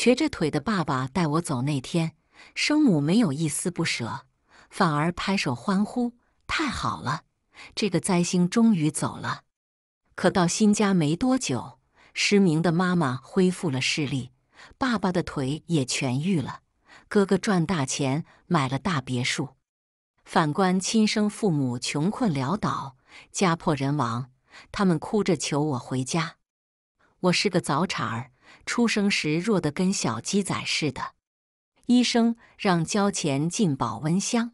瘸着腿的爸爸带我走那天，生母没有一丝不舍，反而拍手欢呼：“太好了，这个灾星终于走了。”可到新家没多久，失明的妈妈恢复了视力，爸爸的腿也痊愈了，哥哥赚大钱买了大别墅。反观亲生父母，穷困潦倒，家破人亡，他们哭着求我回家。我是个早产儿。出生时弱得跟小鸡仔似的，医生让交钱进保温箱。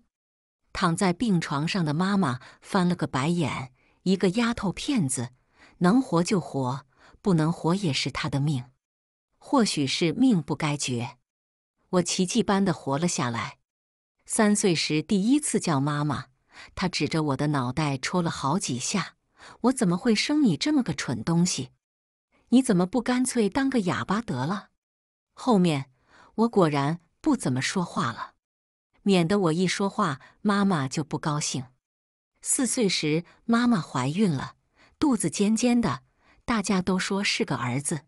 躺在病床上的妈妈翻了个白眼：“一个丫头片子，能活就活，不能活也是她的命。或许是命不该绝，我奇迹般的活了下来。三岁时第一次叫妈妈，她指着我的脑袋戳了好几下：‘我怎么会生你这么个蠢东西？’你怎么不干脆当个哑巴得了？后面我果然不怎么说话了，免得我一说话妈妈就不高兴。四岁时，妈妈怀孕了，肚子尖尖的，大家都说是个儿子。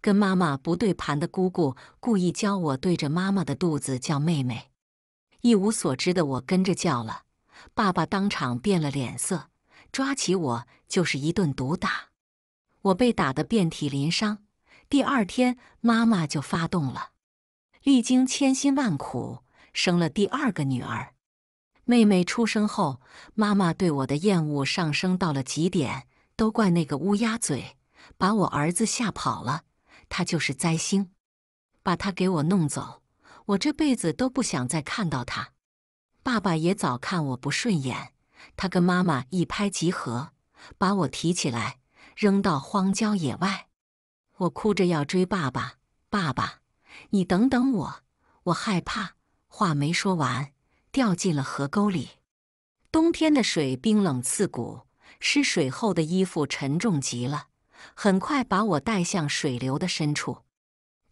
跟妈妈不对盘的姑姑故意教我对着妈妈的肚子叫妹妹，一无所知的我跟着叫了，爸爸当场变了脸色，抓起我就是一顿毒打。我被打得遍体鳞伤，第二天妈妈就发动了，历经千辛万苦生了第二个女儿。妹妹出生后，妈妈对我的厌恶上升到了极点，都怪那个乌鸦嘴把我儿子吓跑了，他就是灾星，把他给我弄走，我这辈子都不想再看到他。爸爸也早看我不顺眼，他跟妈妈一拍即合，把我提起来。扔到荒郊野外，我哭着要追爸爸，爸爸，你等等我，我害怕。话没说完，掉进了河沟里。冬天的水冰冷刺骨，湿水后的衣服沉重极了，很快把我带向水流的深处。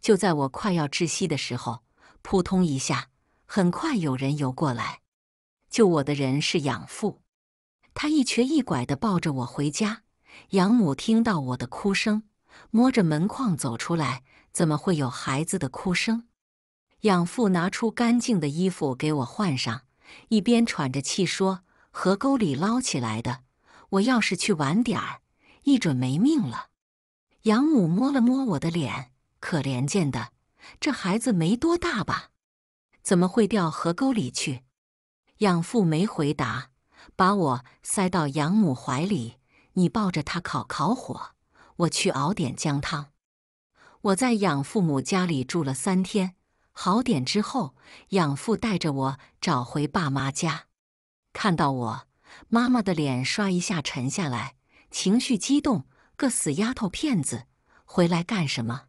就在我快要窒息的时候，扑通一下，很快有人游过来。救我的人是养父，他一瘸一拐地抱着我回家。养母听到我的哭声，摸着门框走出来。怎么会有孩子的哭声？养父拿出干净的衣服给我换上，一边喘着气说：“河沟里捞起来的。我要是去晚点儿，一准没命了。”养母摸了摸我的脸，可怜见的，这孩子没多大吧？怎么会掉河沟里去？养父没回答，把我塞到养母怀里。你抱着他烤烤火，我去熬点姜汤。我在养父母家里住了三天，好点之后，养父带着我找回爸妈家。看到我，妈妈的脸刷一下沉下来，情绪激动，个死丫头片子，回来干什么？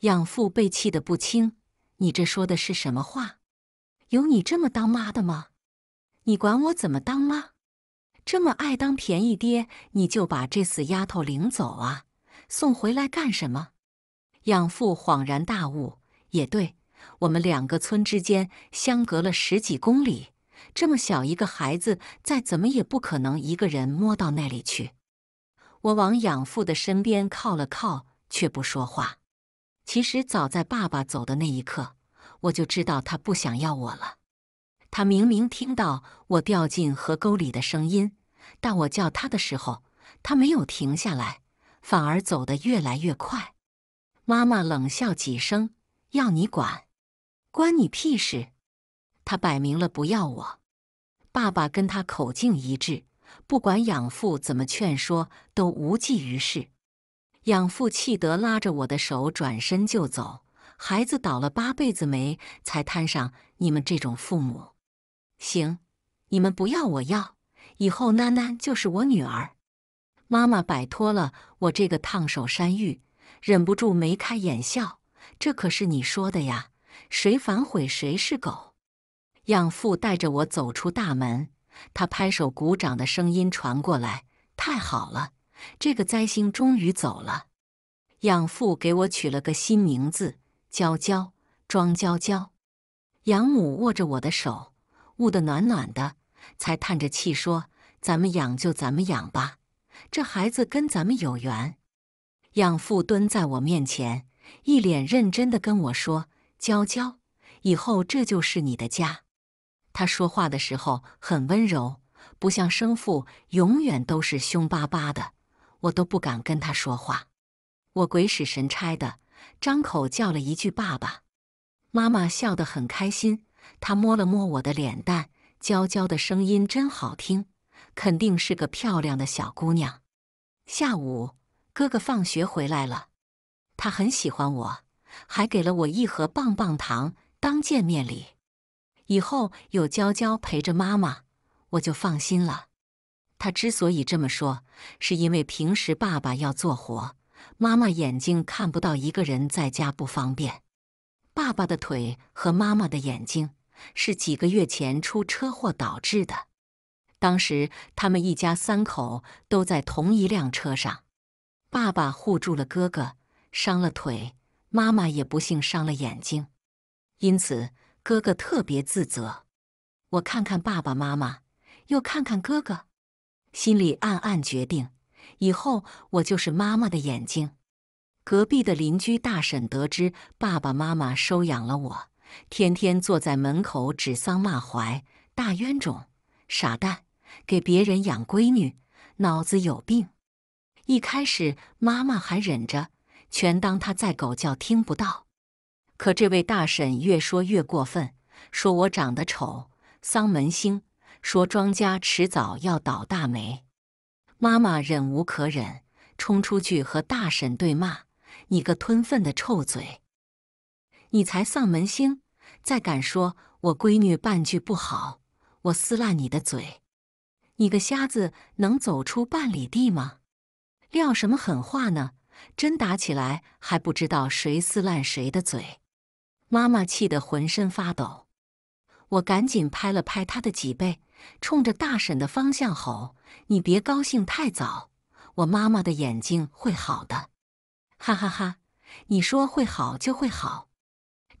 养父被气得不轻，你这说的是什么话？有你这么当妈的吗？你管我怎么当妈？这么爱当便宜爹，你就把这死丫头领走啊！送回来干什么？养父恍然大悟，也对，我们两个村之间相隔了十几公里，这么小一个孩子，再怎么也不可能一个人摸到那里去。我往养父的身边靠了靠，却不说话。其实早在爸爸走的那一刻，我就知道他不想要我了。他明明听到我掉进河沟里的声音。但我叫他的时候，他没有停下来，反而走得越来越快。妈妈冷笑几声：“要你管？关你屁事！他摆明了不要我。”爸爸跟他口径一致，不管养父怎么劝说，都无济于事。养父气得拉着我的手转身就走：“孩子倒了八辈子霉，才摊上你们这种父母！行，你们不要，我要。”以后囡囡就是我女儿，妈妈摆脱了我这个烫手山芋，忍不住眉开眼笑。这可是你说的呀，谁反悔谁是狗。养父带着我走出大门，他拍手鼓掌的声音传过来，太好了，这个灾星终于走了。养父给我取了个新名字，娇娇，庄娇娇。养母握着我的手，捂得暖暖的。才叹着气说：“咱们养就咱们养吧，这孩子跟咱们有缘。”养父蹲在我面前，一脸认真地跟我说：“娇娇，以后这就是你的家。”他说话的时候很温柔，不像生父永远都是凶巴巴的，我都不敢跟他说话。我鬼使神差的张口叫了一句“爸爸”，妈妈笑得很开心，她摸了摸我的脸蛋。娇娇的声音真好听，肯定是个漂亮的小姑娘。下午哥哥放学回来了，他很喜欢我，还给了我一盒棒棒糖当见面礼。以后有娇娇陪着妈妈，我就放心了。他之所以这么说，是因为平时爸爸要做活，妈妈眼睛看不到，一个人在家不方便。爸爸的腿和妈妈的眼睛。是几个月前出车祸导致的。当时他们一家三口都在同一辆车上，爸爸护住了哥哥，伤了腿；妈妈也不幸伤了眼睛。因此，哥哥特别自责。我看看爸爸妈妈，又看看哥哥，心里暗暗决定：以后我就是妈妈的眼睛。隔壁的邻居大婶得知爸爸妈妈收养了我。天天坐在门口指桑骂槐，大冤种，傻蛋，给别人养闺女，脑子有病。一开始妈妈还忍着，全当他在狗叫，听不到。可这位大婶越说越过分，说我长得丑，丧门星，说庄家迟早要倒大霉。妈妈忍无可忍，冲出去和大婶对骂：“你个吞粪的臭嘴！”你才丧门星！再敢说我闺女半句不好，我撕烂你的嘴！你个瞎子能走出半里地吗？撂什么狠话呢？真打起来还不知道谁撕烂谁的嘴！妈妈气得浑身发抖，我赶紧拍了拍她的脊背，冲着大婶的方向吼：“你别高兴太早，我妈妈的眼睛会好的！”哈哈哈，你说会好就会好。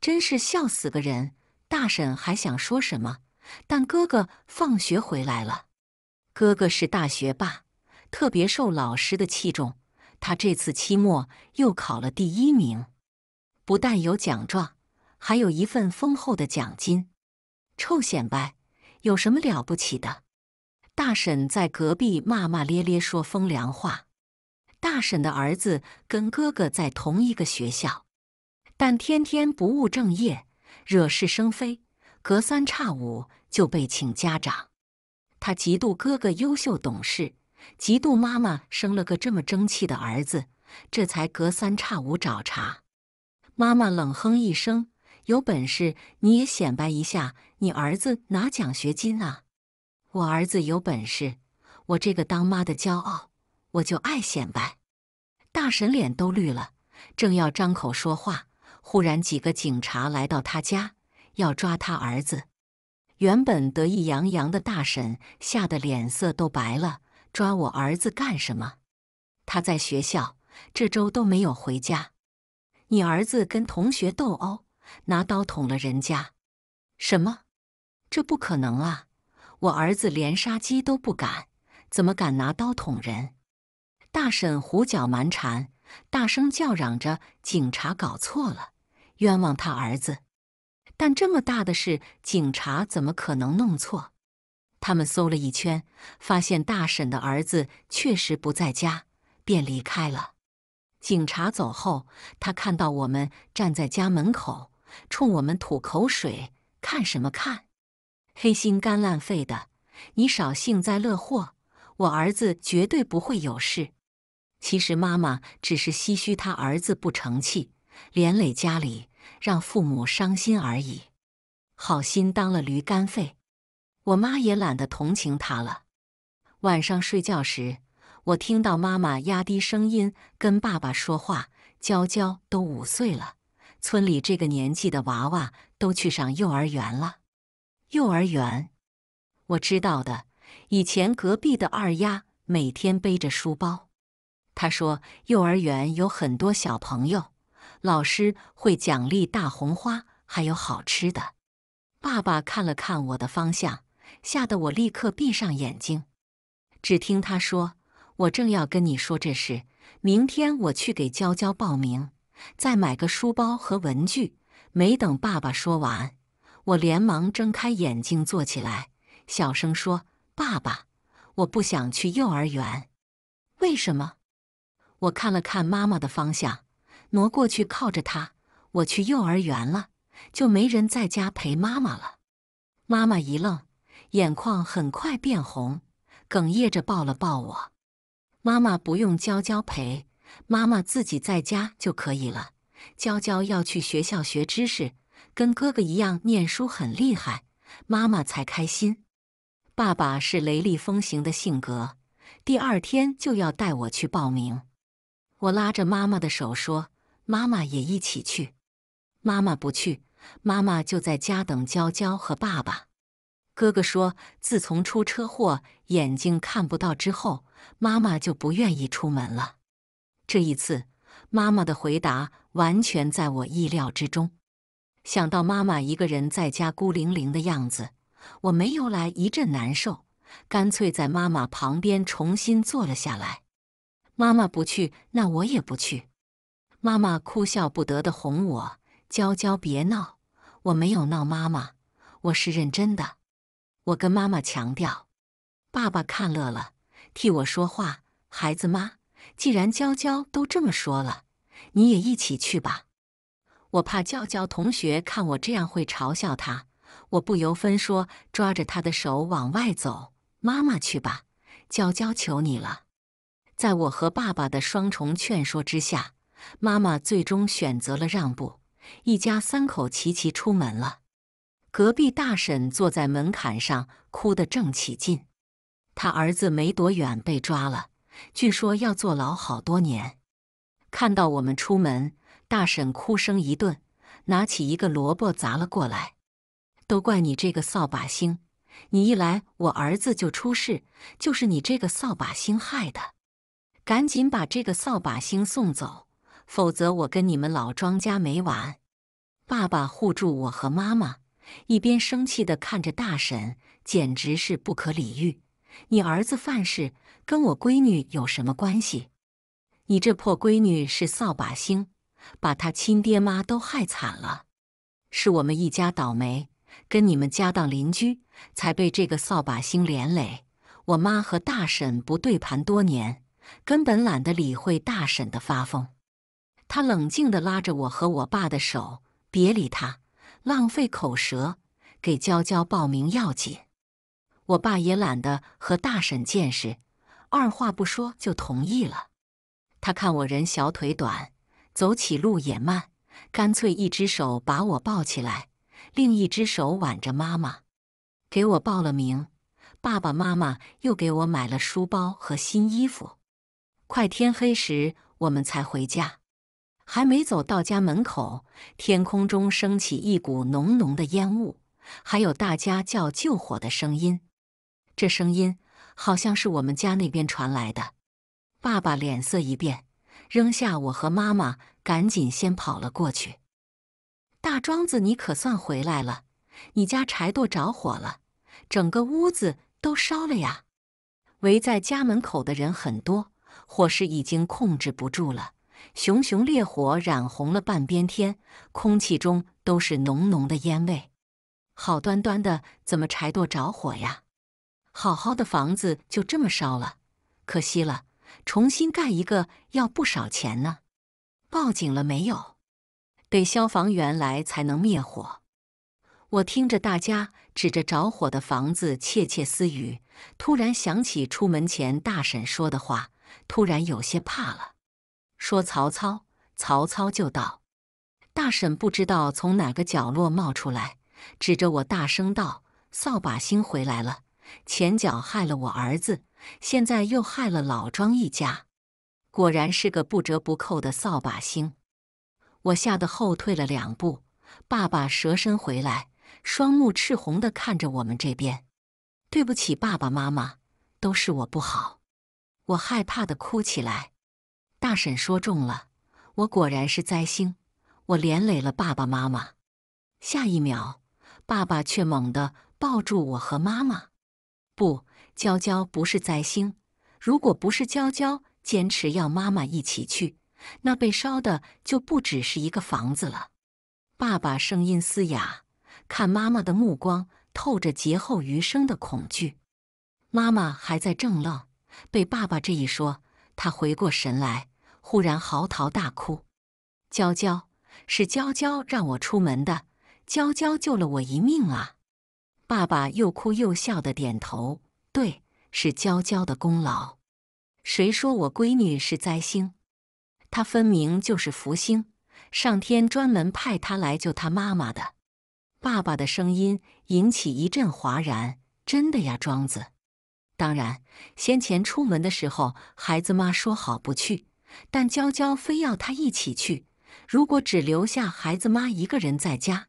真是笑死个人！大婶还想说什么，但哥哥放学回来了。哥哥是大学霸，特别受老师的器重。他这次期末又考了第一名，不但有奖状，还有一份丰厚的奖金。臭显摆，有什么了不起的？大婶在隔壁骂骂咧咧，说风凉话。大婶的儿子跟哥哥在同一个学校。但天天不务正业，惹是生非，隔三差五就被请家长。他嫉妒哥哥优秀懂事，嫉妒妈妈生了个这么争气的儿子，这才隔三差五找茬。妈妈冷哼一声：“有本事你也显摆一下，你儿子拿奖学金啊！”我儿子有本事，我这个当妈的骄傲，我就爱显摆。大婶脸都绿了，正要张口说话。忽然，几个警察来到他家，要抓他儿子。原本得意洋洋的大婶吓得脸色都白了：“抓我儿子干什么？他在学校这周都没有回家。你儿子跟同学斗殴，拿刀捅了人家？什么？这不可能啊！我儿子连杀鸡都不敢，怎么敢拿刀捅人？”大婶胡搅蛮缠，大声叫嚷着：“警察搞错了！”冤枉他儿子，但这么大的事，警察怎么可能弄错？他们搜了一圈，发现大婶的儿子确实不在家，便离开了。警察走后，他看到我们站在家门口，冲我们吐口水：“看什么看？黑心肝烂肺的！你少幸灾乐祸！我儿子绝对不会有事。”其实妈妈只是唏嘘他儿子不成器，连累家里。让父母伤心而已，好心当了驴肝肺。我妈也懒得同情他了。晚上睡觉时，我听到妈妈压低声音跟爸爸说话：“娇娇都五岁了，村里这个年纪的娃娃都去上幼儿园了。”幼儿园，我知道的。以前隔壁的二丫每天背着书包。她说：“幼儿园有很多小朋友。”老师会奖励大红花，还有好吃的。爸爸看了看我的方向，吓得我立刻闭上眼睛。只听他说：“我正要跟你说这事，明天我去给娇娇报名，再买个书包和文具。”没等爸爸说完，我连忙睁开眼睛坐起来，小声说：“爸爸，我不想去幼儿园，为什么？”我看了看妈妈的方向。挪过去靠着他，我去幼儿园了，就没人在家陪妈妈了。妈妈一愣，眼眶很快变红，哽咽着抱了抱我。妈妈不用娇娇陪，妈妈自己在家就可以了。娇娇要去学校学知识，跟哥哥一样念书很厉害，妈妈才开心。爸爸是雷厉风行的性格，第二天就要带我去报名。我拉着妈妈的手说。妈妈也一起去，妈妈不去，妈妈就在家等娇娇和爸爸。哥哥说，自从出车祸眼睛看不到之后，妈妈就不愿意出门了。这一次，妈妈的回答完全在我意料之中。想到妈妈一个人在家孤零零的样子，我没由来一阵难受，干脆在妈妈旁边重新坐了下来。妈妈不去，那我也不去。妈妈哭笑不得的哄我：“娇娇，别闹，我没有闹，妈妈，我是认真的。”我跟妈妈强调。爸爸看乐了，替我说话：“孩子妈，既然娇娇都这么说了，你也一起去吧。”我怕娇娇同学看我这样会嘲笑她，我不由分说抓着她的手往外走。“妈妈去吧，娇娇求你了。”在我和爸爸的双重劝说之下。妈妈最终选择了让步，一家三口齐齐出门了。隔壁大婶坐在门槛上哭得正起劲，她儿子没多远被抓了，据说要坐牢好多年。看到我们出门，大婶哭声一顿，拿起一个萝卜砸了过来：“都怪你这个扫把星！你一来，我儿子就出事，就是你这个扫把星害的！赶紧把这个扫把星送走！”否则我跟你们老庄家没完！爸爸护住我和妈妈，一边生气的看着大婶，简直是不可理喻。你儿子犯事跟我闺女有什么关系？你这破闺女是扫把星，把她亲爹妈都害惨了。是我们一家倒霉，跟你们家当邻居才被这个扫把星连累。我妈和大婶不对盘多年，根本懒得理会大婶的发疯。他冷静地拉着我和我爸的手，别理他，浪费口舌，给娇娇报名要紧。我爸也懒得和大婶见识，二话不说就同意了。他看我人小腿短，走起路也慢，干脆一只手把我抱起来，另一只手挽着妈妈，给我报了名。爸爸妈妈又给我买了书包和新衣服。快天黑时，我们才回家。还没走到家门口，天空中升起一股浓浓的烟雾，还有大家叫救火的声音。这声音好像是我们家那边传来的。爸爸脸色一变，扔下我和妈妈，赶紧先跑了过去。大庄子，你可算回来了！你家柴垛着火了，整个屋子都烧了呀！围在家门口的人很多，火势已经控制不住了。熊熊烈火染红了半边天，空气中都是浓浓的烟味。好端端的，怎么柴垛着火呀？好好的房子就这么烧了，可惜了。重新盖一个要不少钱呢。报警了没有？得消防员来才能灭火。我听着大家指着着火的房子窃窃私语，突然想起出门前大婶说的话，突然有些怕了。说曹操，曹操就到。大婶不知道从哪个角落冒出来，指着我大声道：“扫把星回来了！前脚害了我儿子，现在又害了老庄一家。果然是个不折不扣的扫把星！”我吓得后退了两步。爸爸蛇身回来，双目赤红的看着我们这边。“对不起，爸爸妈妈，都是我不好。”我害怕的哭起来。大婶说中了，我果然是灾星，我连累了爸爸妈妈。下一秒，爸爸却猛地抱住我和妈妈。不，娇娇不是灾星。如果不是娇娇坚持要妈妈一起去，那被烧的就不只是一个房子了。爸爸声音嘶哑，看妈妈的目光透着劫后余生的恐惧。妈妈还在正愣，被爸爸这一说。他回过神来，忽然嚎啕大哭：“娇娇是娇娇让我出门的，娇娇救了我一命啊！”爸爸又哭又笑的点头：“对，是娇娇的功劳。谁说我闺女是灾星？她分明就是福星，上天专门派她来救她妈妈的。”爸爸的声音引起一阵哗然：“真的呀，庄子。”当然，先前出门的时候，孩子妈说好不去，但娇娇非要她一起去。如果只留下孩子妈一个人在家，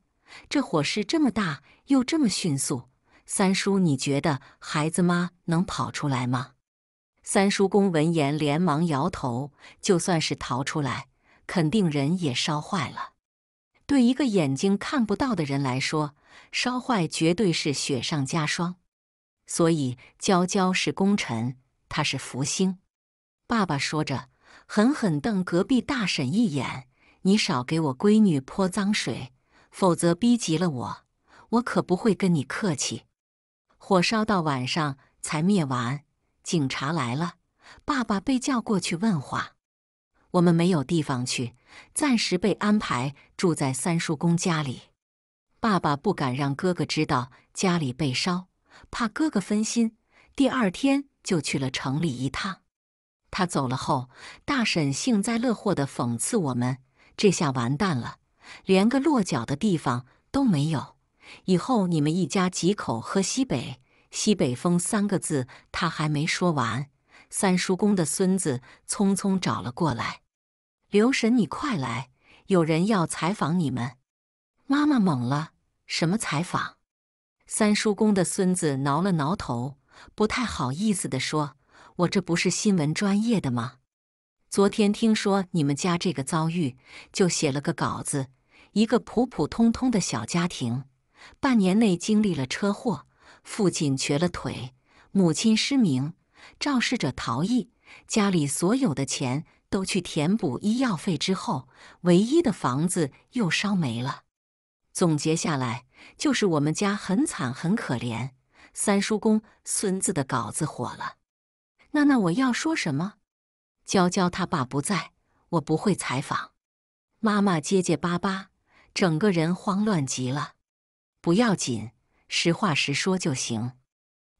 这火势这么大又这么迅速，三叔，你觉得孩子妈能跑出来吗？三叔公闻言连忙摇头，就算是逃出来，肯定人也烧坏了。对一个眼睛看不到的人来说，烧坏绝对是雪上加霜。所以，娇娇是功臣，她是福星。爸爸说着，狠狠瞪隔壁大婶一眼：“你少给我闺女泼脏水，否则逼急了我，我可不会跟你客气。”火烧到晚上才灭完，警察来了，爸爸被叫过去问话。我们没有地方去，暂时被安排住在三叔公家里。爸爸不敢让哥哥知道家里被烧。怕哥哥分心，第二天就去了城里一趟。他走了后，大婶幸灾乐祸地讽刺我们：“这下完蛋了，连个落脚的地方都没有。以后你们一家几口喝西北西北风。”三个字他还没说完，三叔公的孙子匆匆找了过来：“刘婶，你快来，有人要采访你们。”妈妈懵了：“什么采访？”三叔公的孙子挠了挠头，不太好意思地说：“我这不是新闻专业的吗？昨天听说你们家这个遭遇，就写了个稿子。一个普普通通的小家庭，半年内经历了车祸，父亲瘸了腿，母亲失明，肇事者逃逸，家里所有的钱都去填补医药费之后，唯一的房子又烧没了。总结下来。”就是我们家很惨很可怜，三叔公孙子的稿子火了。娜娜，我要说什么？娇娇他爸不在，我不会采访。妈妈结结巴巴，整个人慌乱极了。不要紧，实话实说就行。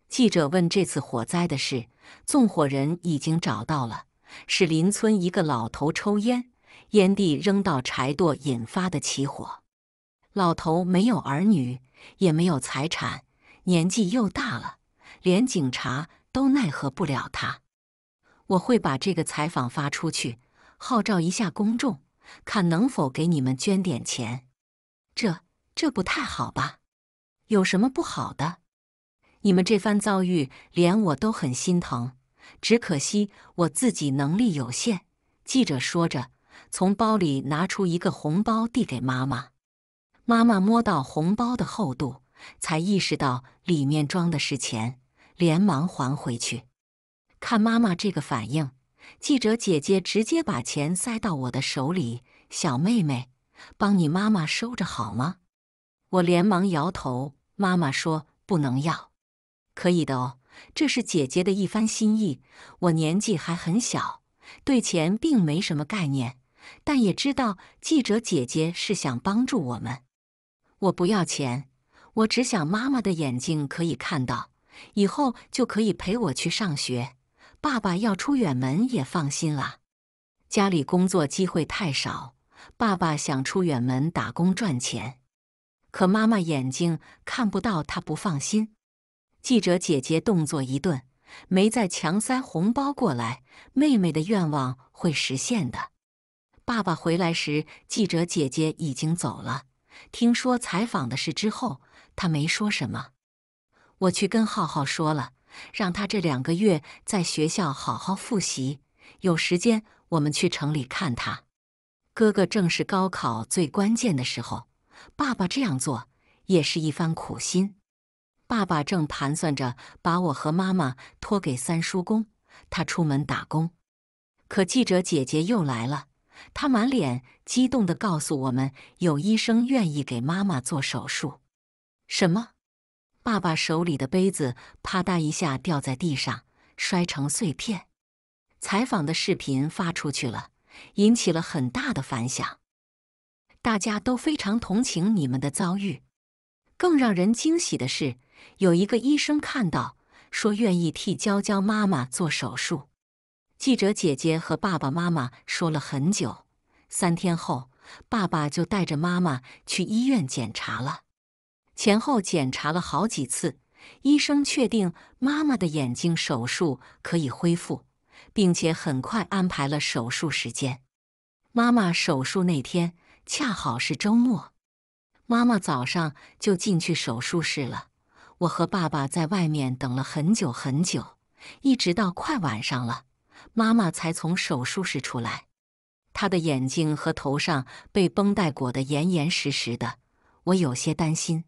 记者问这次火灾的事，纵火人已经找到了，是邻村一个老头抽烟，烟蒂扔到柴垛引发的起火。老头没有儿女，也没有财产，年纪又大了，连警察都奈何不了他。我会把这个采访发出去，号召一下公众，看能否给你们捐点钱。这这不太好吧？有什么不好的？你们这番遭遇，连我都很心疼。只可惜我自己能力有限。记者说着，从包里拿出一个红包，递给妈妈。妈妈摸到红包的厚度，才意识到里面装的是钱，连忙还回去。看妈妈这个反应，记者姐姐直接把钱塞到我的手里：“小妹妹，帮你妈妈收着好吗？”我连忙摇头。妈妈说：“不能要。”“可以的哦，这是姐姐的一番心意。”我年纪还很小，对钱并没什么概念，但也知道记者姐姐是想帮助我们。我不要钱，我只想妈妈的眼睛可以看到，以后就可以陪我去上学。爸爸要出远门也放心了。家里工作机会太少，爸爸想出远门打工赚钱，可妈妈眼睛看不到，他不放心。记者姐姐动作一顿，没再强塞红包过来。妹妹的愿望会实现的。爸爸回来时，记者姐姐已经走了。听说采访的事之后，他没说什么。我去跟浩浩说了，让他这两个月在学校好好复习，有时间我们去城里看他。哥哥正是高考最关键的时候，爸爸这样做也是一番苦心。爸爸正盘算着把我和妈妈托给三叔公，他出门打工。可记者姐姐又来了。他满脸激动地告诉我们：“有医生愿意给妈妈做手术。”什么？爸爸手里的杯子啪嗒一下掉在地上，摔成碎片。采访的视频发出去了，引起了很大的反响。大家都非常同情你们的遭遇。更让人惊喜的是，有一个医生看到，说愿意替娇娇妈妈做手术。记者姐姐和爸爸妈妈说了很久，三天后，爸爸就带着妈妈去医院检查了。前后检查了好几次，医生确定妈妈的眼睛手术可以恢复，并且很快安排了手术时间。妈妈手术那天恰好是周末，妈妈早上就进去手术室了。我和爸爸在外面等了很久很久，一直到快晚上了。妈妈才从手术室出来，她的眼睛和头上被绷带裹得严严实实的，我有些担心。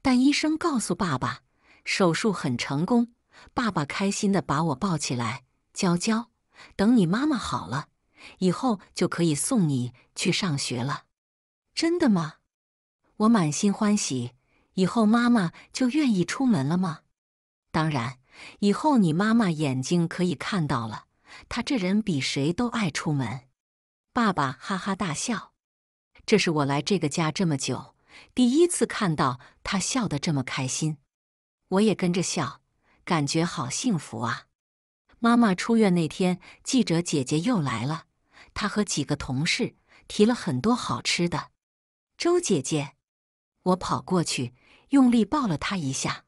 但医生告诉爸爸，手术很成功。爸爸开心的把我抱起来：“娇娇，等你妈妈好了，以后就可以送你去上学了。”真的吗？我满心欢喜。以后妈妈就愿意出门了吗？当然，以后你妈妈眼睛可以看到了。他这人比谁都爱出门。爸爸哈哈大笑，这是我来这个家这么久第一次看到他笑得这么开心。我也跟着笑，感觉好幸福啊！妈妈出院那天，记者姐姐又来了，她和几个同事提了很多好吃的。周姐姐，我跑过去用力抱了她一下，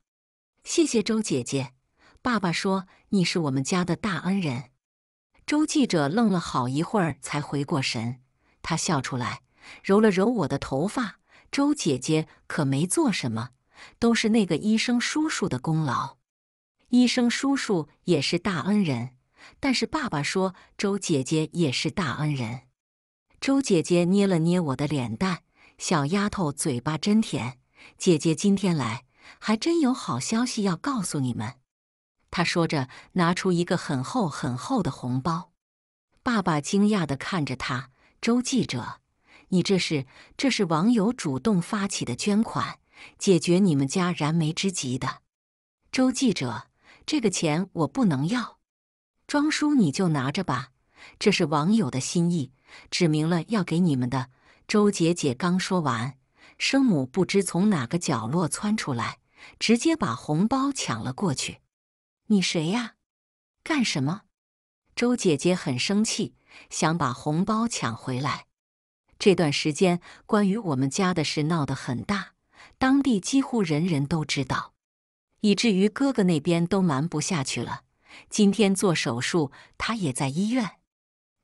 谢谢周姐姐。爸爸说：“你是我们家的大恩人。”周记者愣了好一会儿，才回过神。他笑出来，揉了揉我的头发。周姐姐可没做什么，都是那个医生叔叔的功劳。医生叔叔也是大恩人，但是爸爸说周姐姐也是大恩人。周姐姐捏了捏我的脸蛋，小丫头嘴巴真甜。姐姐今天来，还真有好消息要告诉你们。他说着，拿出一个很厚很厚的红包。爸爸惊讶的看着他：“周记者，你这是……这是网友主动发起的捐款，解决你们家燃眉之急的。”周记者，这个钱我不能要，庄叔你就拿着吧，这是网友的心意，指明了要给你们的。周姐姐刚说完，生母不知从哪个角落窜出来，直接把红包抢了过去。你谁呀？干什么？周姐姐很生气，想把红包抢回来。这段时间关于我们家的事闹得很大，当地几乎人人都知道，以至于哥哥那边都瞒不下去了。今天做手术，他也在医院。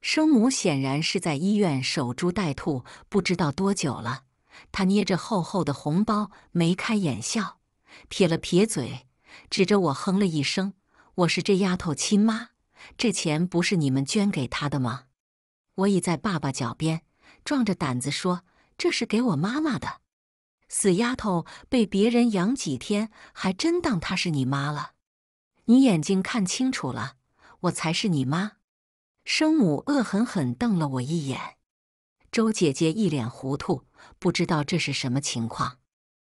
生母显然是在医院守株待兔，不知道多久了。他捏着厚厚的红包，眉开眼笑，撇了撇嘴。指着我哼了一声，我是这丫头亲妈，这钱不是你们捐给她的吗？我倚在爸爸脚边，壮着胆子说：“这是给我妈妈的。”死丫头被别人养几天，还真当她是你妈了？你眼睛看清楚了，我才是你妈。生母恶狠狠瞪了我一眼。周姐姐一脸糊涂，不知道这是什么情况。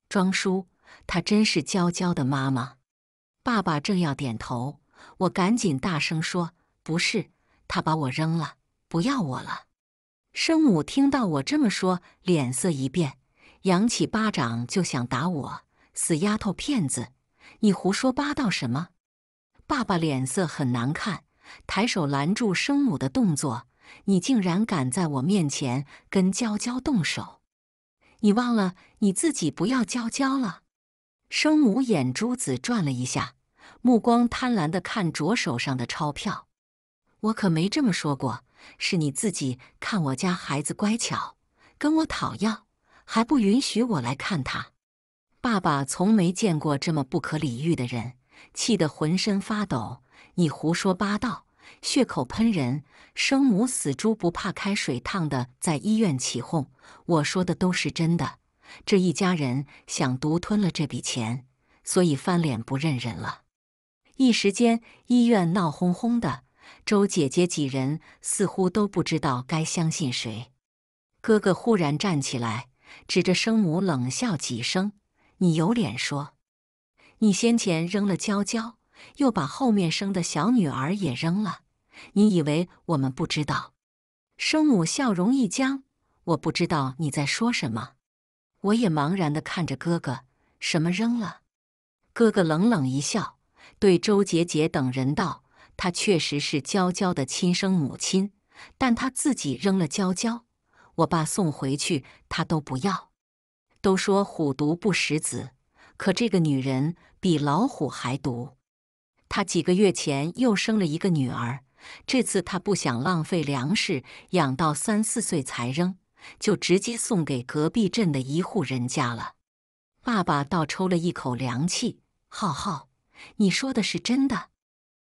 庄叔，她真是娇娇的妈妈。爸爸正要点头，我赶紧大声说：“不是，他把我扔了，不要我了。”生母听到我这么说，脸色一变，扬起巴掌就想打我。“死丫头片子，你胡说八道什么？”爸爸脸色很难看，抬手拦住生母的动作：“你竟然敢在我面前跟娇娇动手！你忘了你自己不要娇娇了？”生母眼珠子转了一下。目光贪婪地看着手上的钞票，我可没这么说过。是你自己看我家孩子乖巧，跟我讨要，还不允许我来看他。爸爸从没见过这么不可理喻的人，气得浑身发抖。你胡说八道，血口喷人，生母死猪不怕开水烫的，在医院起哄。我说的都是真的。这一家人想独吞了这笔钱，所以翻脸不认人了。一时间，医院闹哄哄的。周姐姐几人似乎都不知道该相信谁。哥哥忽然站起来，指着生母冷笑几声：“你有脸说？你先前扔了娇娇，又把后面生的小女儿也扔了。你以为我们不知道？”生母笑容一僵：“我不知道你在说什么。”我也茫然地看着哥哥：“什么扔了？”哥哥冷冷一笑。对周杰杰等人道：“她确实是娇娇的亲生母亲，但她自己扔了娇娇。我爸送回去，她都不要。都说虎毒不食子，可这个女人比老虎还毒。她几个月前又生了一个女儿，这次她不想浪费粮食，养到三四岁才扔，就直接送给隔壁镇的一户人家了。”爸爸倒抽了一口凉气：“浩浩。”你说的是真的，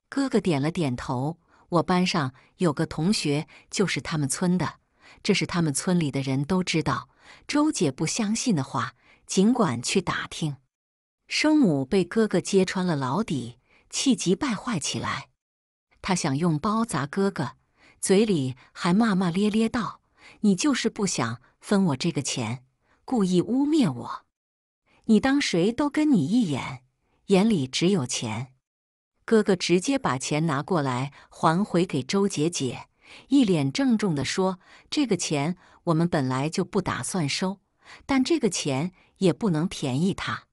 哥哥点了点头。我班上有个同学就是他们村的，这是他们村里的人都知道。周姐不相信的话，尽管去打听。生母被哥哥揭穿了老底，气急败坏起来。他想用包砸哥哥，嘴里还骂骂咧咧道：“你就是不想分我这个钱，故意污蔑我。你当谁都跟你一眼，眼里只有钱，哥哥直接把钱拿过来还回给周姐姐，一脸郑重的说：“这个钱我们本来就不打算收，但这个钱也不能便宜他。”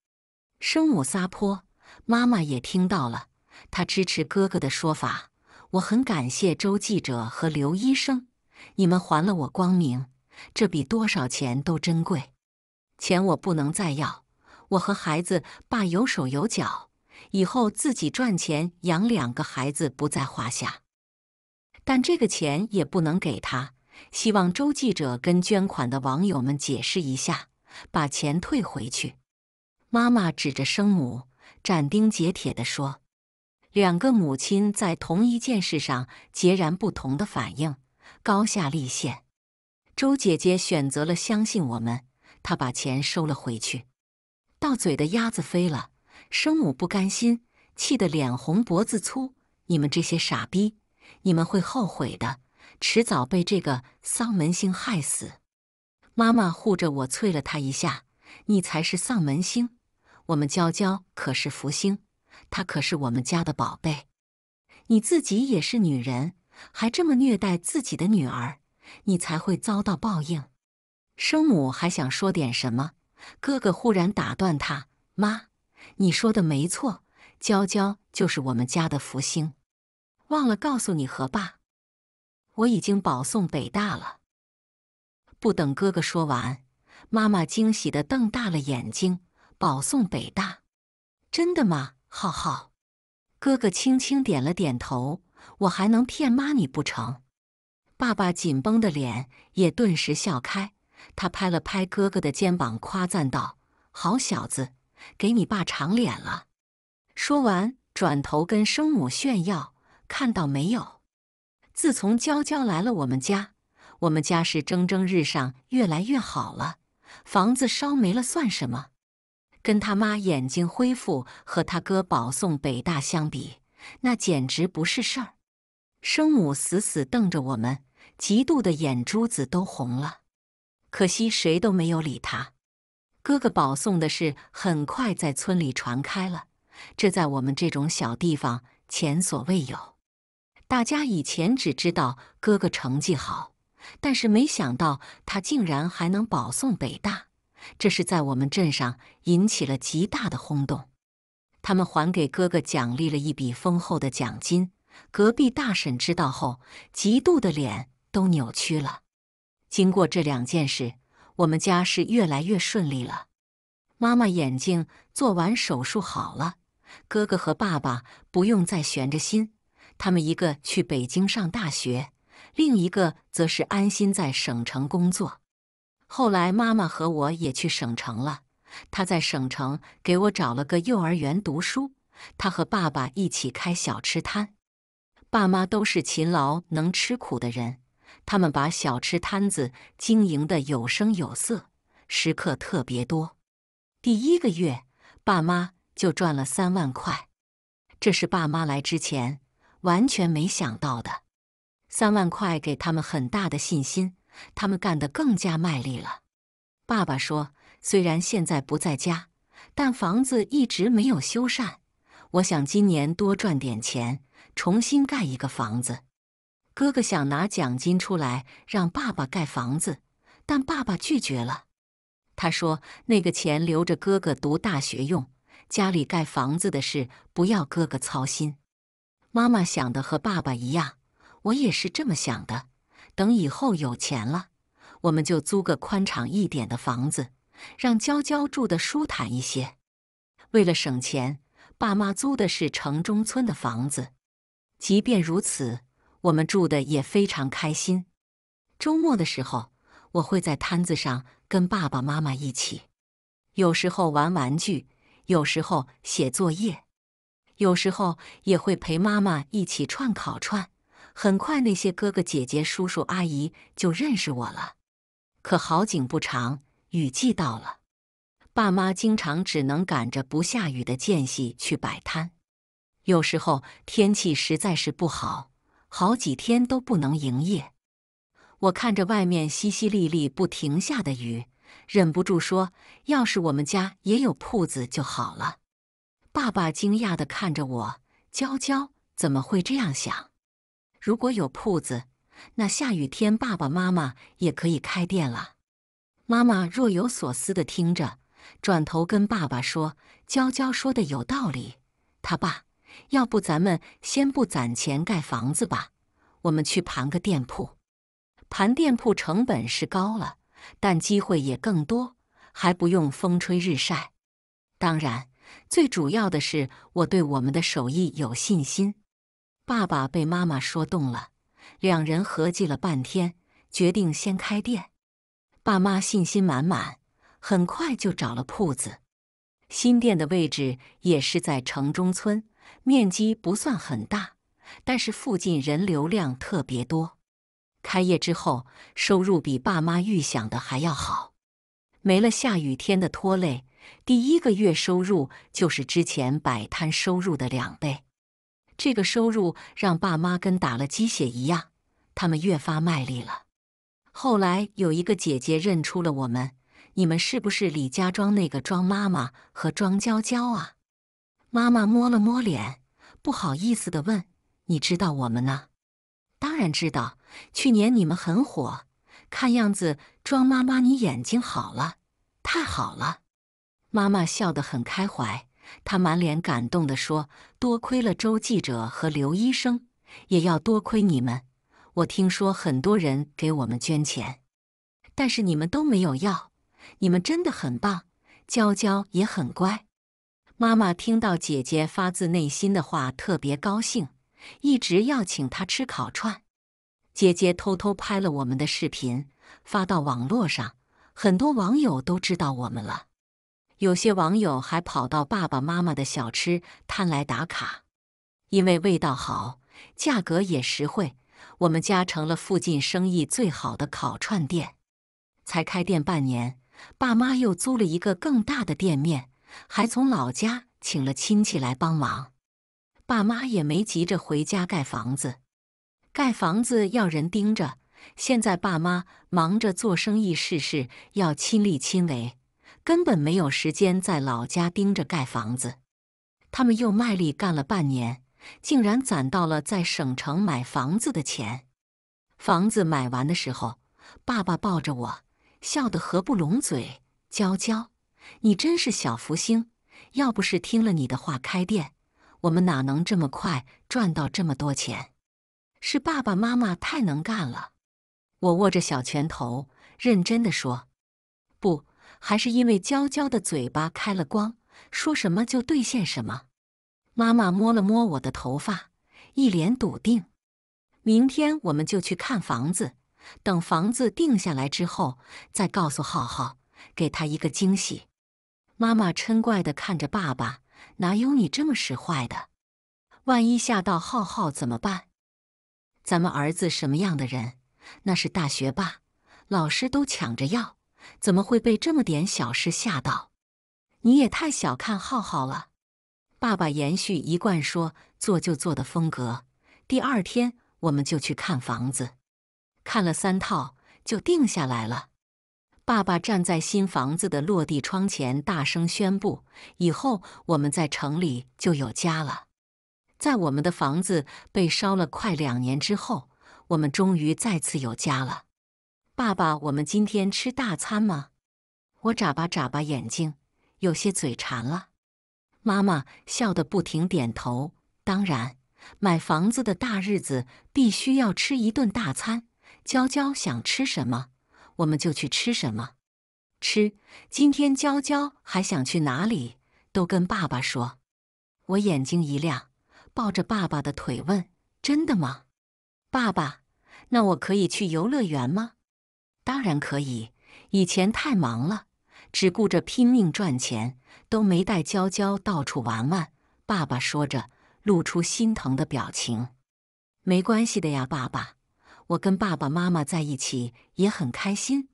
生母撒泼，妈妈也听到了，她支持哥哥的说法。我很感谢周记者和刘医生，你们还了我光明，这比多少钱都珍贵，钱我不能再要。我和孩子爸有手有脚，以后自己赚钱养两个孩子不在话下。但这个钱也不能给他，希望周记者跟捐款的网友们解释一下，把钱退回去。妈妈指着生母，斩钉截铁地说：“两个母亲在同一件事上截然不同的反应，高下立现。”周姐姐选择了相信我们，她把钱收了回去。到嘴的鸭子飞了，生母不甘心，气得脸红脖子粗。你们这些傻逼，你们会后悔的，迟早被这个丧门星害死。妈妈护着我，啐了他一下：“你才是丧门星，我们娇娇可是福星，她可是我们家的宝贝。你自己也是女人，还这么虐待自己的女儿，你才会遭到报应。”生母还想说点什么。哥哥忽然打断他：“妈，你说的没错，娇娇就是我们家的福星。忘了告诉你和爸，我已经保送北大了。”不等哥哥说完，妈妈惊喜地瞪大了眼睛：“保送北大，真的吗？”浩浩，哥哥轻轻点了点头：“我还能骗妈你不成？”爸爸紧绷的脸也顿时笑开。他拍了拍哥哥的肩膀，夸赞道：“好小子，给你爸长脸了。”说完，转头跟生母炫耀：“看到没有？自从娇娇来了我们家，我们家是蒸蒸日上，越来越好了。房子烧没了算什么？跟他妈眼睛恢复和他哥保送北大相比，那简直不是事儿。”生母死死瞪着我们，嫉妒的眼珠子都红了。可惜谁都没有理他。哥哥保送的事很快在村里传开了，这在我们这种小地方前所未有。大家以前只知道哥哥成绩好，但是没想到他竟然还能保送北大，这是在我们镇上引起了极大的轰动。他们还给哥哥奖励了一笔丰厚的奖金。隔壁大婶知道后，嫉妒的脸都扭曲了。经过这两件事，我们家是越来越顺利了。妈妈眼睛做完手术好了，哥哥和爸爸不用再悬着心。他们一个去北京上大学，另一个则是安心在省城工作。后来，妈妈和我也去省城了。她在省城给我找了个幼儿园读书，她和爸爸一起开小吃摊。爸妈都是勤劳能吃苦的人。他们把小吃摊子经营的有声有色，食客特别多。第一个月，爸妈就赚了三万块，这是爸妈来之前完全没想到的。三万块给他们很大的信心，他们干得更加卖力了。爸爸说：“虽然现在不在家，但房子一直没有修缮，我想今年多赚点钱，重新盖一个房子。”哥哥想拿奖金出来让爸爸盖房子，但爸爸拒绝了。他说：“那个钱留着哥哥读大学用，家里盖房子的事不要哥哥操心。”妈妈想的和爸爸一样，我也是这么想的。等以后有钱了，我们就租个宽敞一点的房子，让娇娇住得舒坦一些。为了省钱，爸妈租的是城中村的房子。即便如此。我们住的也非常开心。周末的时候，我会在摊子上跟爸爸妈妈一起，有时候玩玩具，有时候写作业，有时候也会陪妈妈一起串烤串。很快，那些哥哥姐姐、叔叔阿姨就认识我了。可好景不长，雨季到了，爸妈经常只能赶着不下雨的间隙去摆摊。有时候天气实在是不好。好几天都不能营业，我看着外面淅淅沥沥不停下的雨，忍不住说：“要是我们家也有铺子就好了。”爸爸惊讶的看着我：“娇娇怎么会这样想？如果有铺子，那下雨天爸爸妈妈也可以开店了。”妈妈若有所思的听着，转头跟爸爸说：“娇娇说的有道理，他爸。”要不咱们先不攒钱盖房子吧，我们去盘个店铺。盘店铺成本是高了，但机会也更多，还不用风吹日晒。当然，最主要的是我对我们的手艺有信心。爸爸被妈妈说动了，两人合计了半天，决定先开店。爸妈信心满满，很快就找了铺子。新店的位置也是在城中村。面积不算很大，但是附近人流量特别多。开业之后，收入比爸妈预想的还要好。没了下雨天的拖累，第一个月收入就是之前摆摊收入的两倍。这个收入让爸妈跟打了鸡血一样，他们越发卖力了。后来有一个姐姐认出了我们：“你们是不是李家庄那个庄妈妈和庄娇娇啊？”妈妈摸了摸脸，不好意思地问：“你知道我们呢？”“当然知道。去年你们很火，看样子庄妈妈你眼睛好了，太好了。”妈妈笑得很开怀，她满脸感动地说：“多亏了周记者和刘医生，也要多亏你们。我听说很多人给我们捐钱，但是你们都没有要，你们真的很棒。娇娇也很乖。”妈妈听到姐姐发自内心的话，特别高兴，一直要请她吃烤串。姐姐偷偷拍了我们的视频，发到网络上，很多网友都知道我们了。有些网友还跑到爸爸妈妈的小吃摊来打卡，因为味道好，价格也实惠，我们家成了附近生意最好的烤串店。才开店半年，爸妈又租了一个更大的店面。还从老家请了亲戚来帮忙，爸妈也没急着回家盖房子。盖房子要人盯着，现在爸妈忙着做生意，事事要亲力亲为，根本没有时间在老家盯着盖房子。他们又卖力干了半年，竟然攒到了在省城买房子的钱。房子买完的时候，爸爸抱着我，笑得合不拢嘴，娇娇。你真是小福星！要不是听了你的话开店，我们哪能这么快赚到这么多钱？是爸爸妈妈太能干了。我握着小拳头，认真的说：“不，还是因为娇娇的嘴巴开了光，说什么就兑现什么。”妈妈摸了摸我的头发，一脸笃定：“明天我们就去看房子，等房子定下来之后，再告诉浩浩，给他一个惊喜。”妈妈嗔怪的看着爸爸，哪有你这么使坏的？万一吓到浩浩怎么办？咱们儿子什么样的人？那是大学霸，老师都抢着要，怎么会被这么点小事吓到？你也太小看浩浩了。爸爸延续一贯说做就做的风格，第二天我们就去看房子，看了三套就定下来了。爸爸站在新房子的落地窗前，大声宣布：“以后我们在城里就有家了。在我们的房子被烧了快两年之后，我们终于再次有家了。”爸爸，我们今天吃大餐吗？我眨巴眨巴眼睛，有些嘴馋了。妈妈笑得不停点头：“当然，买房子的大日子必须要吃一顿大餐。”娇娇想吃什么？我们就去吃什么？吃。今天娇娇还想去哪里，都跟爸爸说。我眼睛一亮，抱着爸爸的腿问：“真的吗？”爸爸，那我可以去游乐园吗？当然可以。以前太忙了，只顾着拼命赚钱，都没带娇娇到处玩玩。爸爸说着，露出心疼的表情。“没关系的呀，爸爸。”我跟爸爸妈妈在一起也很开心，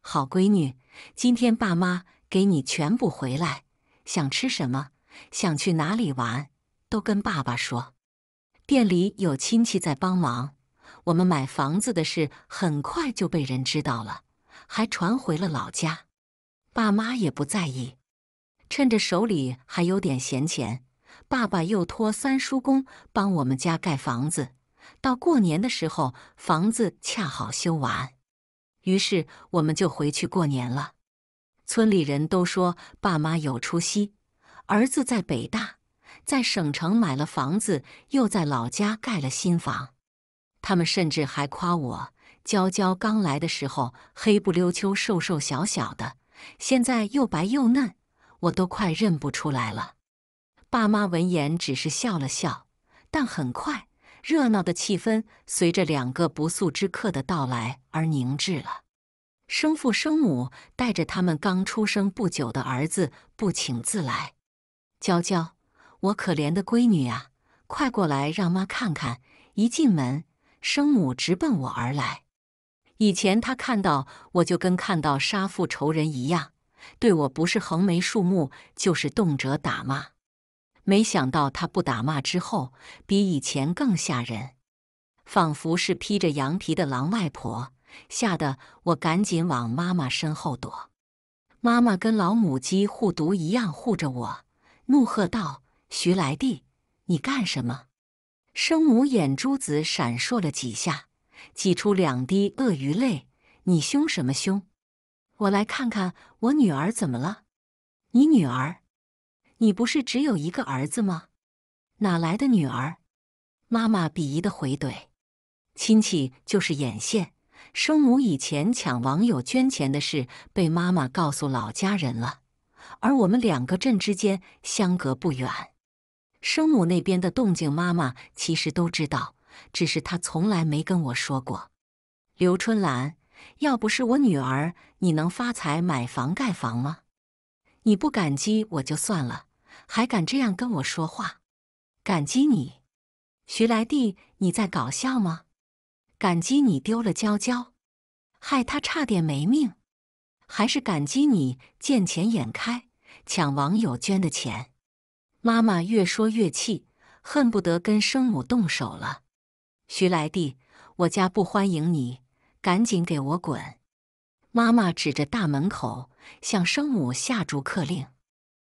好闺女，今天爸妈给你全部回来，想吃什么，想去哪里玩，都跟爸爸说。店里有亲戚在帮忙，我们买房子的事很快就被人知道了，还传回了老家，爸妈也不在意。趁着手里还有点闲钱，爸爸又托三叔公帮我们家盖房子。到过年的时候，房子恰好修完，于是我们就回去过年了。村里人都说爸妈有出息，儿子在北大，在省城买了房子，又在老家盖了新房。他们甚至还夸我，娇娇刚来的时候黑不溜秋、瘦瘦小小的，现在又白又嫩，我都快认不出来了。爸妈闻言只是笑了笑，但很快。热闹的气氛随着两个不速之客的到来而凝滞了。生父生母带着他们刚出生不久的儿子不请自来。娇娇，我可怜的闺女啊，快过来让妈看看！一进门，生母直奔我而来。以前他看到我就跟看到杀父仇人一样，对我不是横眉竖目，就是动辄打骂。没想到他不打骂之后，比以前更吓人，仿佛是披着羊皮的狼外婆，吓得我赶紧往妈妈身后躲。妈妈跟老母鸡护犊一样护着我，怒喝道：“徐来娣，你干什么？”生母眼珠子闪烁了几下，挤出两滴鳄鱼泪：“你凶什么凶？我来看看我女儿怎么了？你女儿。”你不是只有一个儿子吗？哪来的女儿？妈妈鄙夷的回怼：“亲戚就是眼线，生母以前抢网友捐钱的事被妈妈告诉老家人了，而我们两个镇之间相隔不远，生母那边的动静妈妈其实都知道，只是她从来没跟我说过。”刘春兰，要不是我女儿，你能发财买房盖房吗？你不感激我就算了。还敢这样跟我说话？感激你，徐来弟，你在搞笑吗？感激你丢了娇娇，害他差点没命，还是感激你见钱眼开，抢网友捐的钱？妈妈越说越气，恨不得跟生母动手了。徐来弟，我家不欢迎你，赶紧给我滚！妈妈指着大门口，向生母下逐客令。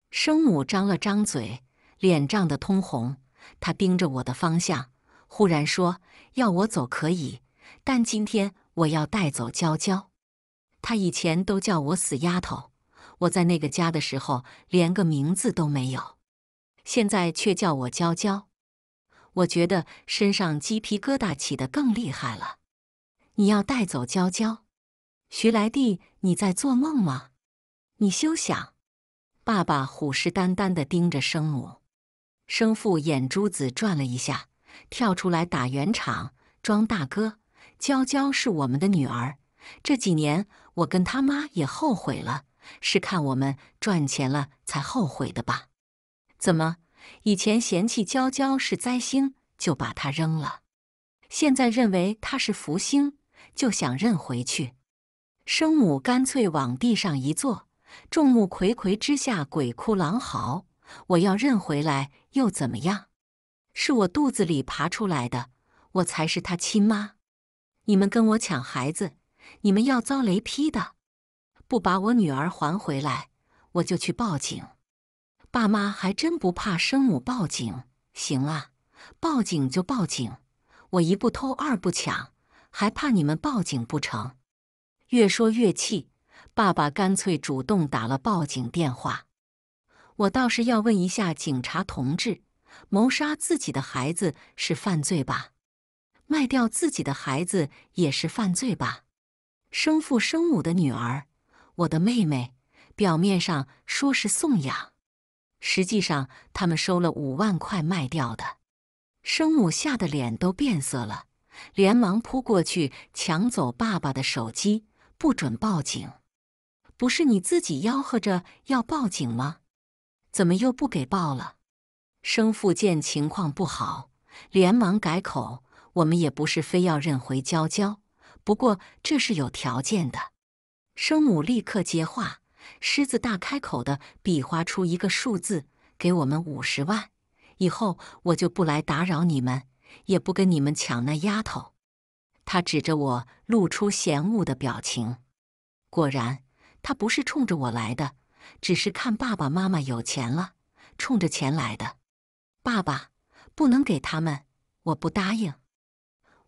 生母张了张嘴，脸涨得通红。她盯着我的方向，忽然说：“要我走可以，但今天我要带走娇娇。她以前都叫我死丫头，我在那个家的时候连个名字都没有，现在却叫我娇娇。我觉得身上鸡皮疙瘩起得更厉害了。你要带走娇娇？徐来娣，你在做梦吗？你休想！”爸爸虎视眈眈的盯着生母，生父眼珠子转了一下，跳出来打圆场，装大哥：“娇娇是我们的女儿，这几年我跟她妈也后悔了，是看我们赚钱了才后悔的吧？怎么以前嫌弃娇娇是灾星，就把她扔了，现在认为她是福星，就想认回去？”生母干脆往地上一坐。众目睽睽之下，鬼哭狼嚎。我要认回来又怎么样？是我肚子里爬出来的，我才是他亲妈。你们跟我抢孩子，你们要遭雷劈的！不把我女儿还回来，我就去报警。爸妈还真不怕生母报警？行啊，报警就报警。我一不偷，二不抢，还怕你们报警不成？越说越气。爸爸干脆主动打了报警电话。我倒是要问一下警察同志：谋杀自己的孩子是犯罪吧？卖掉自己的孩子也是犯罪吧？生父生母的女儿，我的妹妹，表面上说是送养，实际上他们收了五万块卖掉的。生母吓得脸都变色了，连忙扑过去抢走爸爸的手机，不准报警。不是你自己吆喝着要报警吗？怎么又不给报了？生父见情况不好，连忙改口：“我们也不是非要认回娇娇，不过这是有条件的。”生母立刻接话：“狮子大开口的，比划出一个数字，给我们五十万，以后我就不来打扰你们，也不跟你们抢那丫头。”他指着我，露出嫌恶的表情。果然。他不是冲着我来的，只是看爸爸妈妈有钱了，冲着钱来的。爸爸不能给他们，我不答应。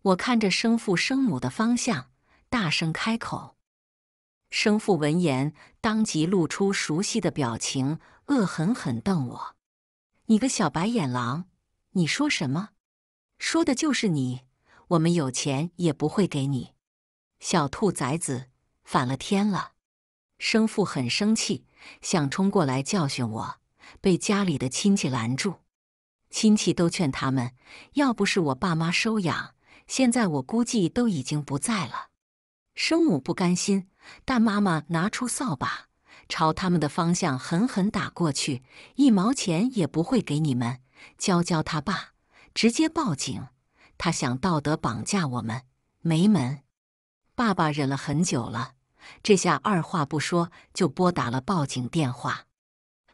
我看着生父生母的方向，大声开口。生父闻言，当即露出熟悉的表情，恶狠狠瞪我：“你个小白眼狼，你说什么？说的就是你！我们有钱也不会给你，小兔崽子，反了天了！”生父很生气，想冲过来教训我，被家里的亲戚拦住。亲戚都劝他们，要不是我爸妈收养，现在我估计都已经不在了。生母不甘心，但妈妈拿出扫把，朝他们的方向狠狠打过去。一毛钱也不会给你们。娇娇他爸直接报警，他想道德绑架我们，没门！爸爸忍了很久了。这下二话不说就拨打了报警电话，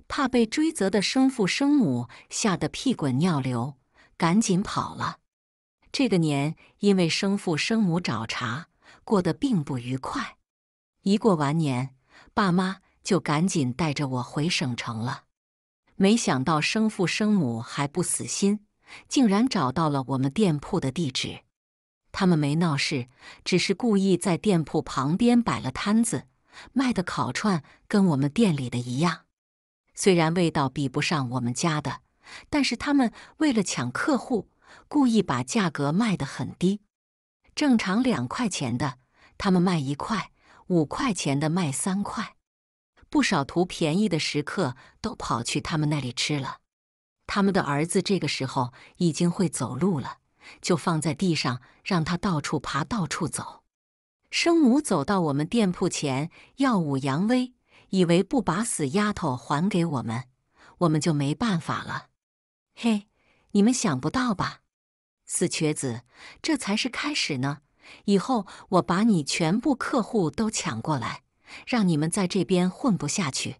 怕被追责的生父生母吓得屁滚尿流，赶紧跑了。这个年因为生父生母找茬，过得并不愉快。一过完年，爸妈就赶紧带着我回省城了。没想到生父生母还不死心，竟然找到了我们店铺的地址。他们没闹事，只是故意在店铺旁边摆了摊子，卖的烤串跟我们店里的一样。虽然味道比不上我们家的，但是他们为了抢客户，故意把价格卖得很低。正常两块钱的，他们卖一块；五块钱的卖三块。不少图便宜的食客都跑去他们那里吃了。他们的儿子这个时候已经会走路了。就放在地上，让他到处爬，到处走。生母走到我们店铺前，耀武扬威，以为不把死丫头还给我们，我们就没办法了。嘿，你们想不到吧？死瘸子，这才是开始呢！以后我把你全部客户都抢过来，让你们在这边混不下去。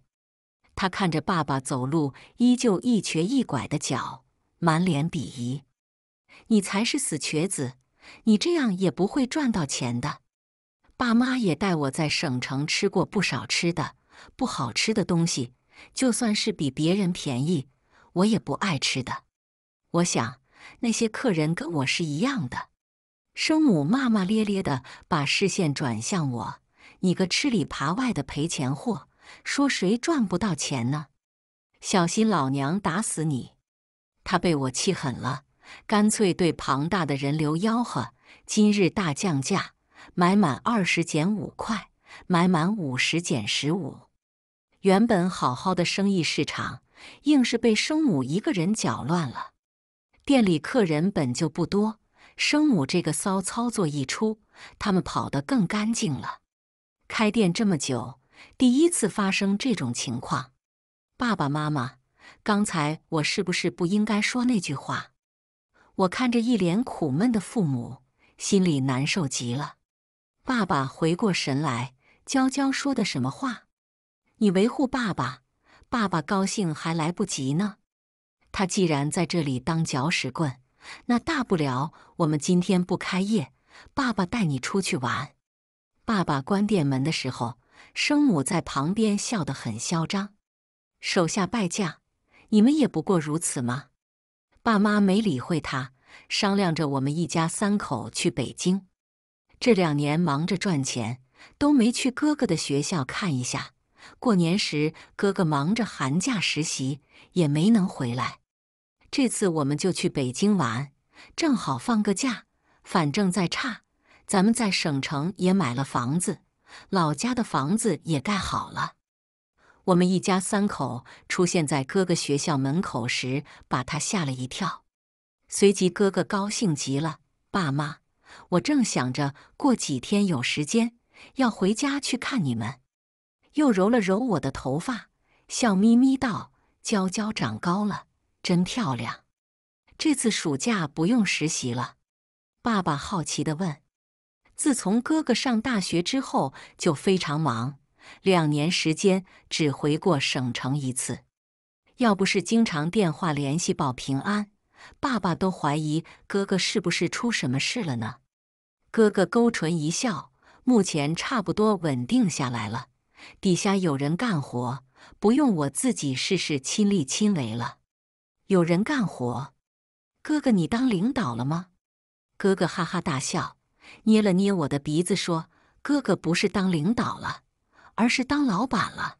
他看着爸爸走路依旧一瘸一拐的脚，满脸鄙夷。你才是死瘸子，你这样也不会赚到钱的。爸妈也带我在省城吃过不少吃的，不好吃的东西，就算是比别人便宜，我也不爱吃的。我想那些客人跟我是一样的。生母骂骂咧咧的，把视线转向我：“你个吃里扒外的赔钱货，说谁赚不到钱呢？小心老娘打死你！”他被我气狠了。干脆对庞大的人流吆喝：“今日大降价，买满二十减五块，买满五十减十五。”原本好好的生意市场，硬是被生母一个人搅乱了。店里客人本就不多，生母这个骚操作一出，他们跑得更干净了。开店这么久，第一次发生这种情况。爸爸妈妈，刚才我是不是不应该说那句话？我看着一脸苦闷的父母，心里难受极了。爸爸回过神来，娇娇说的什么话？你维护爸爸，爸爸高兴还来不及呢。他既然在这里当搅屎棍，那大不了我们今天不开业，爸爸带你出去玩。爸爸关店门的时候，生母在旁边笑得很嚣张。手下败将，你们也不过如此吗？爸妈没理会他，商量着我们一家三口去北京。这两年忙着赚钱，都没去哥哥的学校看一下。过年时，哥哥忙着寒假实习，也没能回来。这次我们就去北京玩，正好放个假。反正再差，咱们在省城也买了房子，老家的房子也盖好了。我们一家三口出现在哥哥学校门口时，把他吓了一跳。随即，哥哥高兴极了：“爸妈，我正想着过几天有时间要回家去看你们。”又揉了揉我的头发，笑眯眯道：“娇娇长高了，真漂亮。”这次暑假不用实习了。爸爸好奇的问：“自从哥哥上大学之后，就非常忙。”两年时间只回过省城一次，要不是经常电话联系报平安，爸爸都怀疑哥哥是不是出什么事了呢？哥哥勾唇一笑，目前差不多稳定下来了，底下有人干活，不用我自己事事亲力亲为了。有人干活，哥哥你当领导了吗？哥哥哈哈大笑，捏了捏我的鼻子说：“哥哥不是当领导了。”而是当老板了，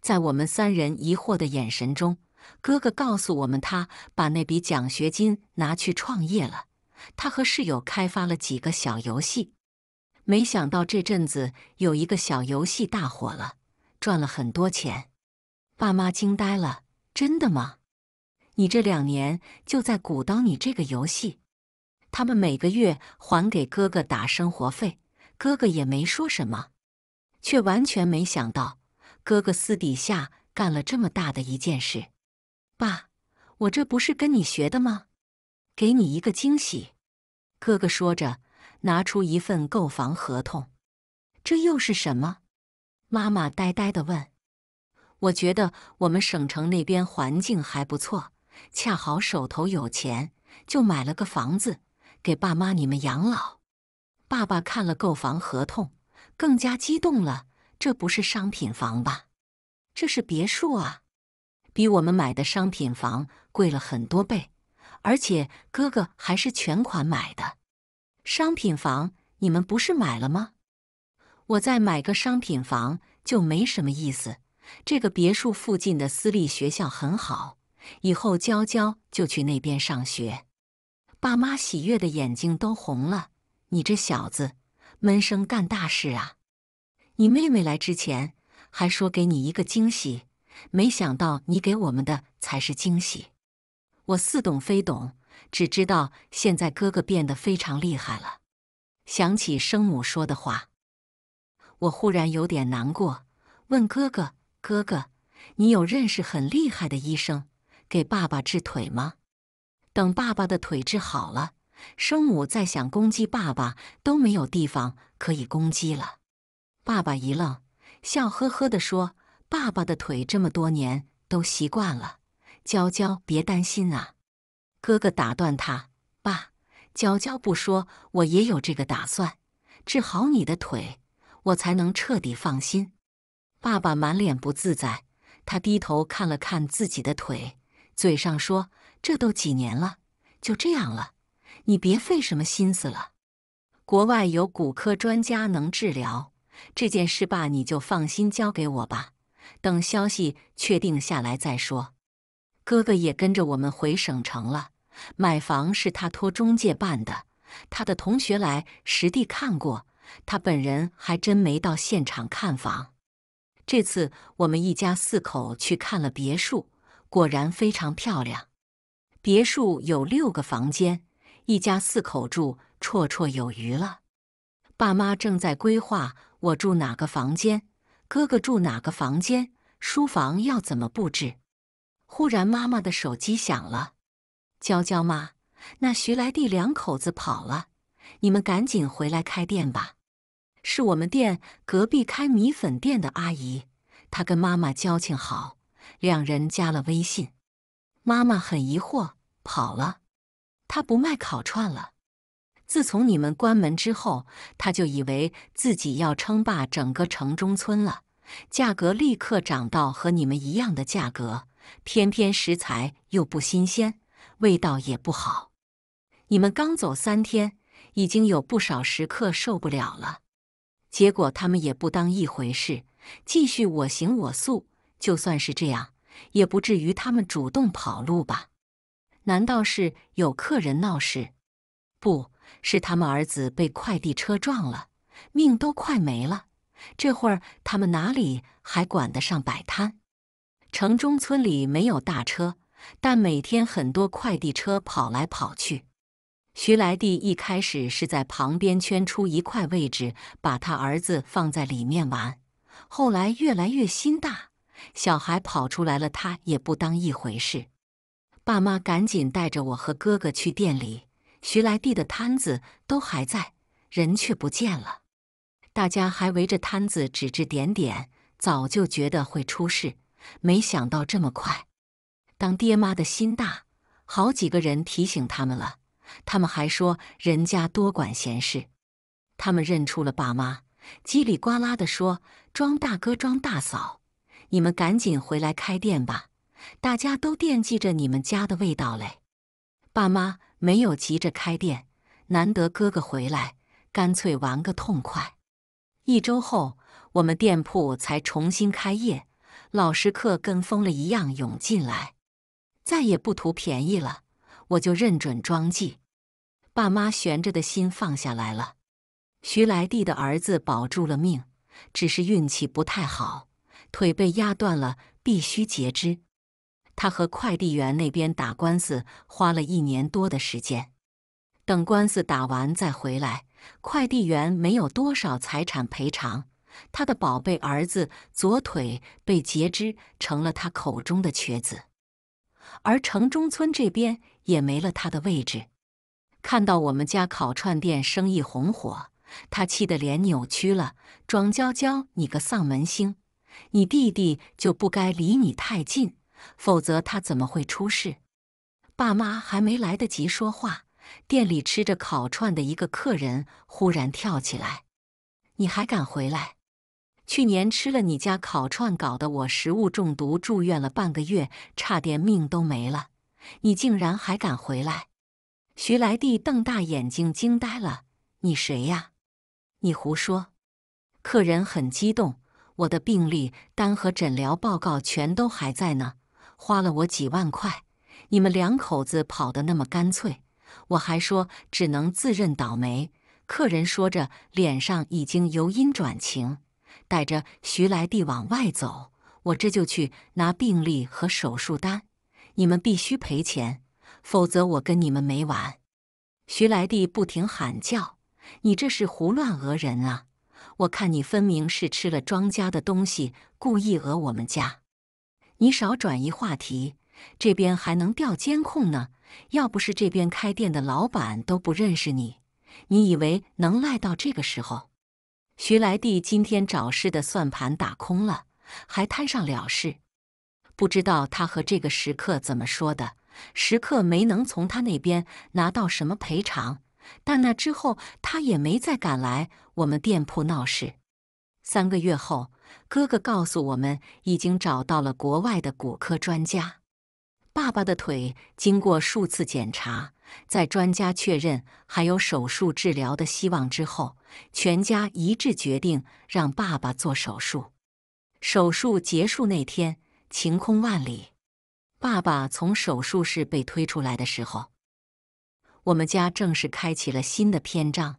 在我们三人疑惑的眼神中，哥哥告诉我们，他把那笔奖学金拿去创业了。他和室友开发了几个小游戏，没想到这阵子有一个小游戏大火了，赚了很多钱。爸妈惊呆了：“真的吗？你这两年就在鼓捣你这个游戏？”他们每个月还给哥哥打生活费，哥哥也没说什么。却完全没想到，哥哥私底下干了这么大的一件事。爸，我这不是跟你学的吗？给你一个惊喜。哥哥说着，拿出一份购房合同。这又是什么？妈妈呆呆的问。我觉得我们省城那边环境还不错，恰好手头有钱，就买了个房子，给爸妈你们养老。爸爸看了购房合同。更加激动了，这不是商品房吧？这是别墅啊，比我们买的商品房贵了很多倍，而且哥哥还是全款买的。商品房你们不是买了吗？我再买个商品房就没什么意思。这个别墅附近的私立学校很好，以后娇娇就去那边上学。爸妈喜悦的眼睛都红了，你这小子！闷声干大事啊！你妹妹来之前还说给你一个惊喜，没想到你给我们的才是惊喜。我似懂非懂，只知道现在哥哥变得非常厉害了。想起生母说的话，我忽然有点难过，问哥哥：“哥哥，你有认识很厉害的医生给爸爸治腿吗？等爸爸的腿治好了。”生母再想，攻击爸爸都没有地方可以攻击了。爸爸一愣，笑呵呵地说：“爸爸的腿这么多年都习惯了，娇娇别担心啊。”哥哥打断他：“爸，娇娇不说，我也有这个打算，治好你的腿，我才能彻底放心。”爸爸满脸不自在，他低头看了看自己的腿，嘴上说：“这都几年了，就这样了。”你别费什么心思了，国外有骨科专家能治疗这件事吧，你就放心交给我吧。等消息确定下来再说。哥哥也跟着我们回省城了，买房是他托中介办的，他的同学来实地看过，他本人还真没到现场看房。这次我们一家四口去看了别墅，果然非常漂亮。别墅有六个房间。一家四口住绰绰有余了。爸妈正在规划我住哪个房间，哥哥住哪个房间，书房要怎么布置。忽然，妈妈的手机响了。娇娇妈，那徐来弟两口子跑了，你们赶紧回来开店吧。是我们店隔壁开米粉店的阿姨，她跟妈妈交情好，两人加了微信。妈妈很疑惑，跑了。他不卖烤串了。自从你们关门之后，他就以为自己要称霸整个城中村了，价格立刻涨到和你们一样的价格。偏偏食材又不新鲜，味道也不好。你们刚走三天，已经有不少食客受不了了。结果他们也不当一回事，继续我行我素。就算是这样，也不至于他们主动跑路吧。难道是有客人闹事？不是，他们儿子被快递车撞了，命都快没了。这会儿他们哪里还管得上摆摊？城中村里没有大车，但每天很多快递车跑来跑去。徐来娣一开始是在旁边圈出一块位置，把他儿子放在里面玩。后来越来越心大，小孩跑出来了，他也不当一回事。爸妈赶紧带着我和哥哥去店里，徐来弟的摊子都还在，人却不见了。大家还围着摊子指指点点，早就觉得会出事，没想到这么快。当爹妈的心大，好几个人提醒他们了，他们还说人家多管闲事。他们认出了爸妈，叽里呱啦地说：“装大哥，装大嫂，你们赶紧回来开店吧。”大家都惦记着你们家的味道嘞，爸妈没有急着开店，难得哥哥回来，干脆玩个痛快。一周后，我们店铺才重新开业，老食客跟疯了一样涌进来，再也不图便宜了。我就认准装记，爸妈悬着的心放下来了。徐来弟的儿子保住了命，只是运气不太好，腿被压断了，必须截肢。他和快递员那边打官司花了一年多的时间，等官司打完再回来，快递员没有多少财产赔偿，他的宝贝儿子左腿被截肢，成了他口中的瘸子，而城中村这边也没了他的位置。看到我们家烤串店生意红火，他气得脸扭曲了：“庄娇娇，你个丧门星，你弟弟就不该离你太近。”否则他怎么会出事？爸妈还没来得及说话，店里吃着烤串的一个客人忽然跳起来：“你还敢回来？去年吃了你家烤串，搞得我食物中毒，住院了半个月，差点命都没了。你竟然还敢回来！”徐来娣瞪大眼睛，惊呆了：“你谁呀？你胡说！”客人很激动：“我的病历单和诊疗报告全都还在呢。”花了我几万块，你们两口子跑得那么干脆，我还说只能自认倒霉。客人说着，脸上已经由阴转晴，带着徐来弟往外走。我这就去拿病历和手术单，你们必须赔钱，否则我跟你们没完。徐来弟不停喊叫：“你这是胡乱讹人啊！我看你分明是吃了庄家的东西，故意讹我们家。”你少转移话题，这边还能调监控呢。要不是这边开店的老板都不认识你，你以为能赖到这个时候？徐来弟今天找事的算盘打空了，还摊上了事。不知道他和这个食客怎么说的，食客没能从他那边拿到什么赔偿，但那之后他也没再敢来我们店铺闹事。三个月后。哥哥告诉我们，已经找到了国外的骨科专家。爸爸的腿经过数次检查，在专家确认还有手术治疗的希望之后，全家一致决定让爸爸做手术。手术结束那天，晴空万里。爸爸从手术室被推出来的时候，我们家正式开启了新的篇章。